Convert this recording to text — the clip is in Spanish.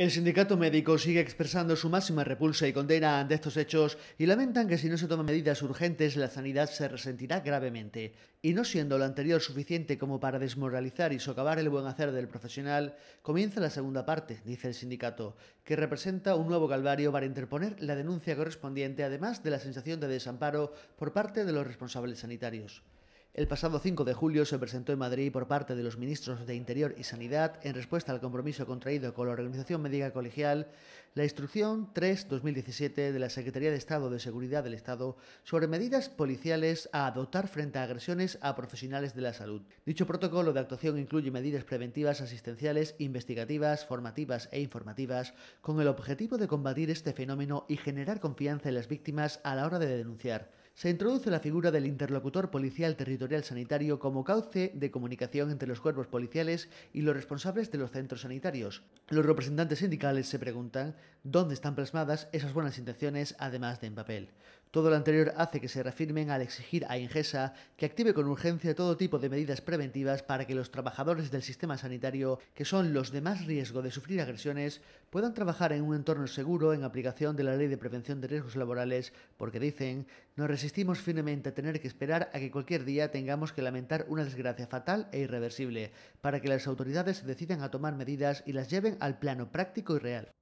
El sindicato médico sigue expresando su máxima repulsa y condena ante estos hechos y lamentan que si no se toman medidas urgentes la sanidad se resentirá gravemente. Y no siendo lo anterior suficiente como para desmoralizar y socavar el buen hacer del profesional, comienza la segunda parte, dice el sindicato, que representa un nuevo calvario para interponer la denuncia correspondiente además de la sensación de desamparo por parte de los responsables sanitarios. El pasado 5 de julio se presentó en Madrid por parte de los ministros de Interior y Sanidad, en respuesta al compromiso contraído con la Organización Médica Colegial, la Instrucción 3-2017 de la Secretaría de Estado de Seguridad del Estado sobre medidas policiales a adoptar frente a agresiones a profesionales de la salud. Dicho protocolo de actuación incluye medidas preventivas, asistenciales, investigativas, formativas e informativas, con el objetivo de combatir este fenómeno y generar confianza en las víctimas a la hora de denunciar se introduce la figura del interlocutor policial territorial sanitario como cauce de comunicación entre los cuerpos policiales y los responsables de los centros sanitarios. Los representantes sindicales se preguntan dónde están plasmadas esas buenas intenciones además de en papel. Todo lo anterior hace que se reafirmen al exigir a Ingesa que active con urgencia todo tipo de medidas preventivas para que los trabajadores del sistema sanitario, que son los de más riesgo de sufrir agresiones, puedan trabajar en un entorno seguro en aplicación de la Ley de Prevención de Riesgos Laborales, porque dicen no resistimos firmemente a tener que esperar a que cualquier día tengamos que lamentar una desgracia fatal e irreversible, para que las autoridades se decidan a tomar medidas y las lleven al plano práctico y real.